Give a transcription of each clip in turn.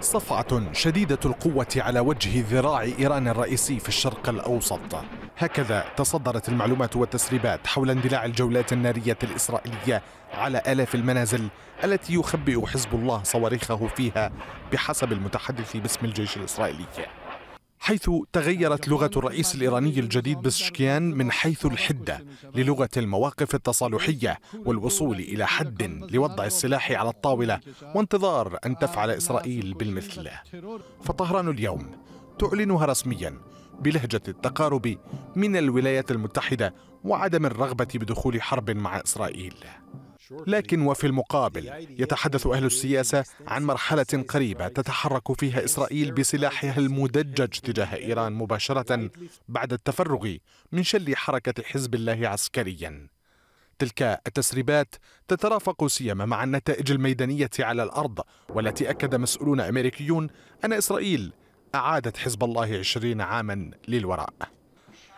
صفعة شديدة القوة على وجه ذراع إيران الرئيسي في الشرق الأوسط هكذا تصدرت المعلومات والتسريبات حول اندلاع الجولات النارية الإسرائيلية على آلاف المنازل التي يخبئ حزب الله صواريخه فيها بحسب المتحدث باسم الجيش الإسرائيلي حيث تغيرت لغة الرئيس الإيراني الجديد بسشكيان من حيث الحدة للغة المواقف التصالحية والوصول إلى حد لوضع السلاح على الطاولة وانتظار أن تفعل إسرائيل بالمثل فطهران اليوم تعلنها رسميا بلهجة التقارب من الولايات المتحدة وعدم الرغبة بدخول حرب مع إسرائيل لكن وفي المقابل يتحدث أهل السياسة عن مرحلة قريبة تتحرك فيها إسرائيل بسلاحها المدجج تجاه إيران مباشرة بعد التفرغ من شل حركة حزب الله عسكرياً تلك التسريبات تترافق سيما مع النتائج الميدانية على الأرض والتي أكد مسؤولون أمريكيون أن إسرائيل أعادت حزب الله عشرين عاما للوراء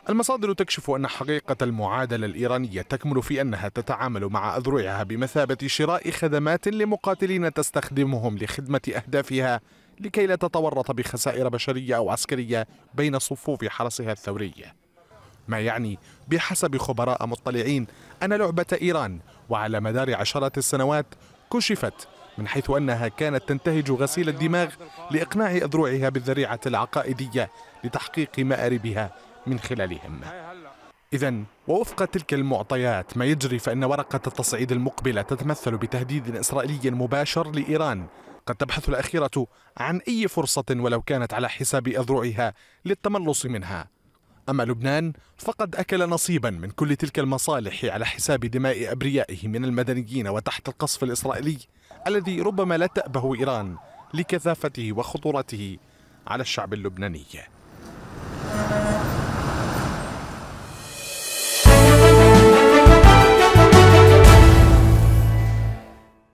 المصادر تكشف أن حقيقة المعادلة الإيرانية تكمن في أنها تتعامل مع أذرعها بمثابة شراء خدمات لمقاتلين تستخدمهم لخدمة أهدافها لكي لا تتورط بخسائر بشرية أو عسكرية بين صفوف حرسها الثورية ما يعني بحسب خبراء مطلعين أن لعبة إيران وعلى مدار عشرات السنوات كشفت من حيث أنها كانت تنتهج غسيل الدماغ لإقناع أذرعها بالذريعة العقائدية لتحقيق مآربها من خلالهم إذا ووفق تلك المعطيات ما يجري فإن ورقة التصعيد المقبلة تتمثل بتهديد إسرائيلي مباشر لإيران قد تبحث الأخيرة عن أي فرصة ولو كانت على حساب أذرعها للتملص منها أما لبنان فقد أكل نصيبا من كل تلك المصالح على حساب دماء أبريائه من المدنيين وتحت القصف الإسرائيلي الذي ربما لا تأبه إيران لكثافته وخطورته على الشعب اللبناني